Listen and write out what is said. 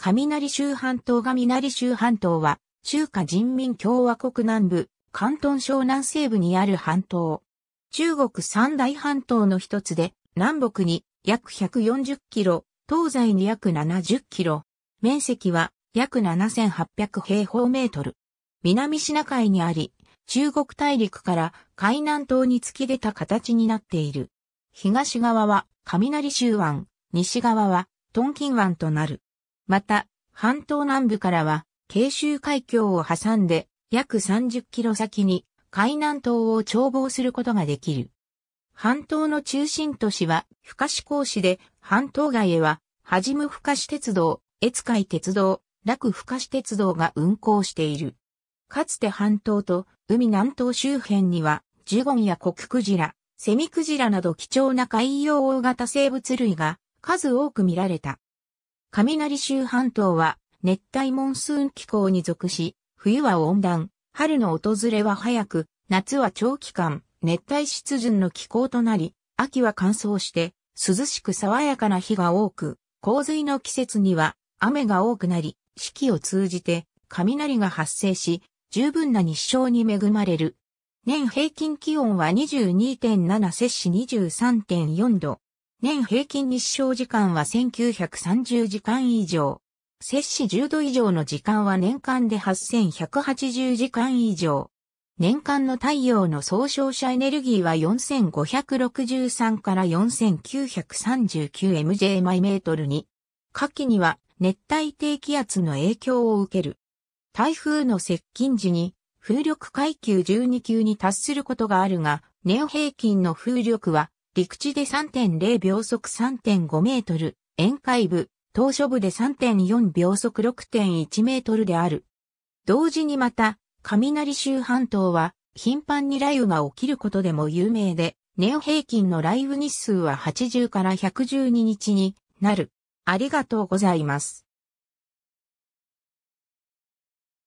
雷州半島が南州半島は、中華人民共和国南部、関東省南西部にある半島。中国三大半島の一つで、南北に約140キロ、東西に約70キロ。面積は約7800平方メートル。南シナ海にあり、中国大陸から海南島に突き出た形になっている。東側は雷州湾、西側はトンキン湾となる。また、半島南部からは、慶州海峡を挟んで、約30キロ先に、海南島を眺望することができる。半島の中心都市は、深志港市で、半島外へは、はじむ深志鉄道、越海鉄道、楽深志鉄道が運行している。かつて半島と海南島周辺には、ジュゴンやコククジラ、セミクジラなど貴重な海洋大型生物類が数多く見られた。雷州半島は熱帯モンスーン気候に属し、冬は温暖、春の訪れは早く、夏は長期間、熱帯湿潤の気候となり、秋は乾燥して、涼しく爽やかな日が多く、洪水の季節には雨が多くなり、四季を通じて雷が発生し、十分な日照に恵まれる。年平均気温は22.7摂氏23.4度。年平均日照時間は1930時間以上。摂氏10度以上の時間は年間で8180時間以上。年間の太陽の総照射エネルギーは4563から4 9 3 9 m j マイメートルに、夏季には熱帯低気圧の影響を受ける。台風の接近時に風力階級12級に達することがあるが、年平均の風力は陸地で3.0秒速3.5メートル、沿海部、島初部で3.4秒速6.1メートルである。同時にまた、雷州半島は頻繁に雷雨が起きることでも有名で、ネオ平均の雷雨日数は80から112日になる。ありがとうございます。